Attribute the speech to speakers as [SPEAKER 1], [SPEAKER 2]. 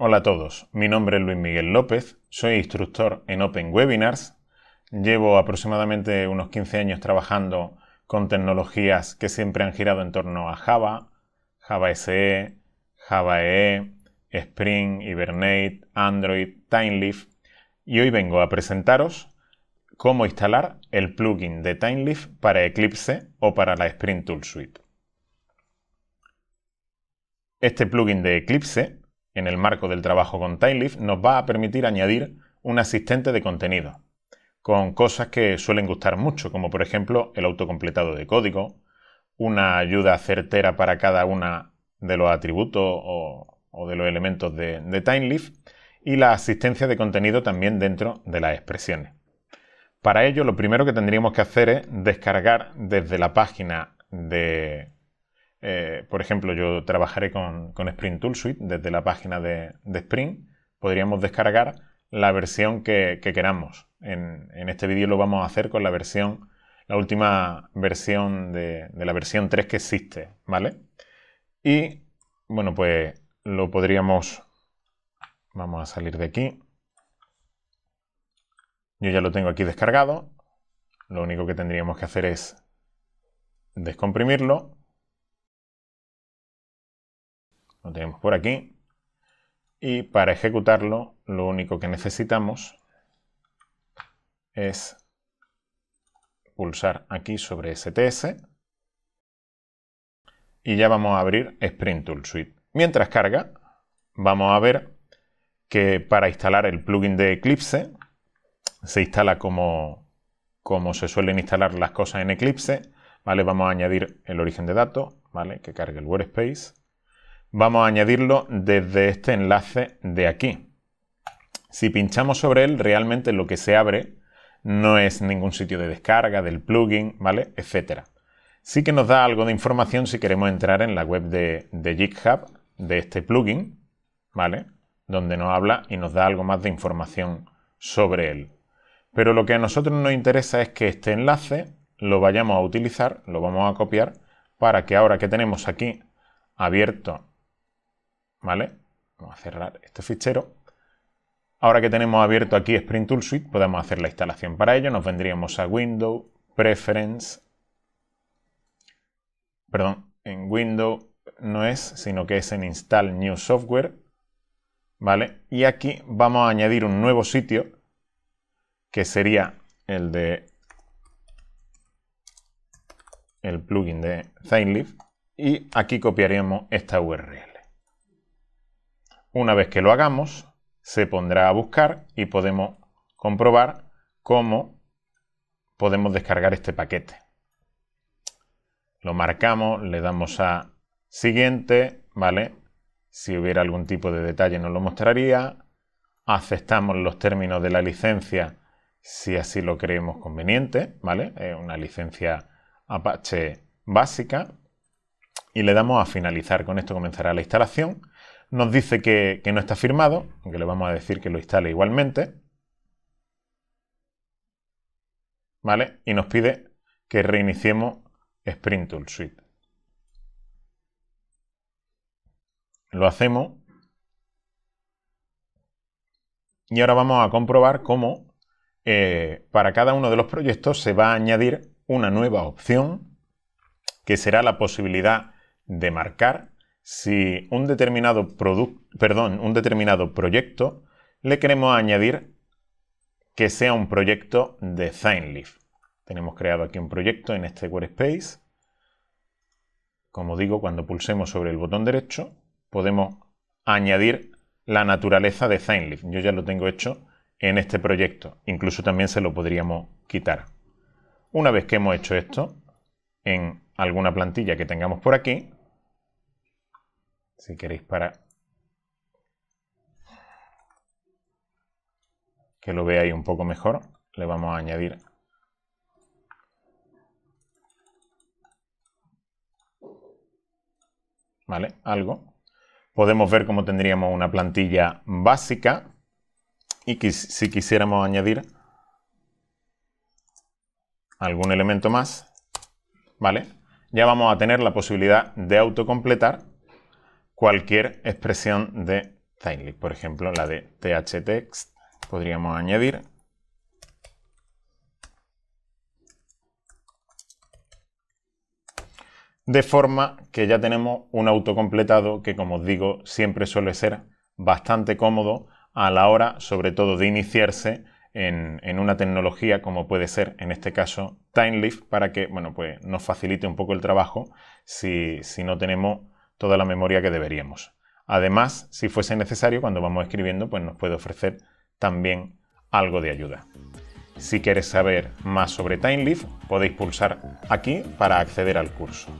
[SPEAKER 1] Hola a todos, mi nombre es Luis Miguel López, soy instructor en Open Webinars, llevo aproximadamente unos 15 años trabajando con tecnologías que siempre han girado en torno a Java, Java SE, Java EE, Spring, Hibernate, Android, Timeleaf y hoy vengo a presentaros cómo instalar el plugin de Timeleaf para Eclipse o para la Spring Tool Suite. Este plugin de Eclipse en el marco del trabajo con Timelift nos va a permitir añadir un asistente de contenido, con cosas que suelen gustar mucho, como por ejemplo el autocompletado de código, una ayuda certera para cada uno de los atributos o, de los elementos de, de y la asistencia de contenido también dentro de las expresiones. Para ello, lo primero que tendríamos que hacer es descargar desde la página de eh, por ejemplo, yo trabajaré con, Sprint Spring Tool Suite desde la página de, Sprint, Podríamos descargar la versión que, queramos. En, este vídeo lo vamos a hacer con la versión, la última versión de, la versión 3 que existe, ¿vale? Y bueno, pues lo podríamos. Vamos a salir de aquí. Yo ya lo tengo aquí descargado. Lo único que tendríamos que hacer es descomprimirlo Lo tenemos por aquí. Y para ejecutarlo, lo único que necesitamos es pulsar aquí sobre STS y ya vamos a abrir Sprint Tool Suite. Mientras carga, vamos a ver que para instalar el plugin de Eclipse se instala como, como se suelen instalar las cosas en Eclipse. ¿vale? Vamos a añadir el origen de datos, ¿vale? que cargue el workspace vamos a añadirlo desde este enlace de aquí. Si pinchamos sobre él, realmente lo que se abre no es ningún sitio de descarga, del plugin, ¿vale? Etcétera. Sí que nos da algo de información si queremos entrar en la web de, GitHub de este plugin, ¿vale? Donde nos habla y nos da algo más de información sobre él. Pero lo que a nosotros nos interesa es que este enlace lo vayamos a utilizar, lo vamos a copiar, para que ahora que tenemos aquí abierto ¿vale? Vamos a cerrar este fichero. Ahora que tenemos abierto aquí Sprint Tool Suite, podemos hacer la instalación para ello. Nos vendríamos a Windows, Preference, perdón, en Windows no es, sino que es en Install New Software, ¿vale? Y aquí vamos a añadir un nuevo sitio, que sería el de el plugin de Zainleaf, y aquí copiaríamos esta URL. Una vez que lo hagamos, se pondrá a buscar y podemos comprobar cómo podemos descargar este paquete. Lo marcamos, le damos a siguiente, ¿vale? Si hubiera algún tipo de detalle nos lo mostraría. Aceptamos los términos de la licencia si así lo creemos conveniente, ¿vale? Es una licencia Apache básica. Y le damos a finalizar. Con esto comenzará la instalación nos dice que, no está firmado, aunque le vamos a decir que lo instale igualmente. ¿Vale? Y nos pide que reiniciemos Sprint Tool Suite. Lo hacemos. Y ahora vamos a comprobar cómo eh, para cada uno de los proyectos se va a añadir una nueva opción que será la posibilidad de marcar si un determinado, perdón, un determinado proyecto le queremos añadir que sea un proyecto de Zineleaf, Tenemos creado aquí un proyecto en este workspace. Como digo, cuando pulsemos sobre el botón derecho, podemos añadir la naturaleza de Zineleaf. Yo ya lo tengo hecho en este proyecto. Incluso también se lo podríamos quitar. Una vez que hemos hecho esto, en alguna plantilla que tengamos por aquí, si queréis para que lo veáis un poco mejor, le vamos a añadir ¿vale? algo. Podemos ver cómo tendríamos una plantilla básica y si quisiéramos añadir algún elemento más, ¿vale? Ya vamos a tener la posibilidad de autocompletar cualquier expresión de Timelift. Por ejemplo, la de THText podríamos añadir de forma que ya tenemos un auto completado... que, como os digo, siempre suele ser bastante cómodo a la hora, sobre todo, de iniciarse en, una tecnología como puede ser, en este caso, Timelift... para que bueno, pues, nos facilite un poco el trabajo si, si no tenemos toda la memoria que deberíamos. Además, si fuese necesario, cuando vamos escribiendo, pues nos puede ofrecer también algo de ayuda. Si quieres saber más sobre TimeLeaf, podéis pulsar aquí para acceder al curso.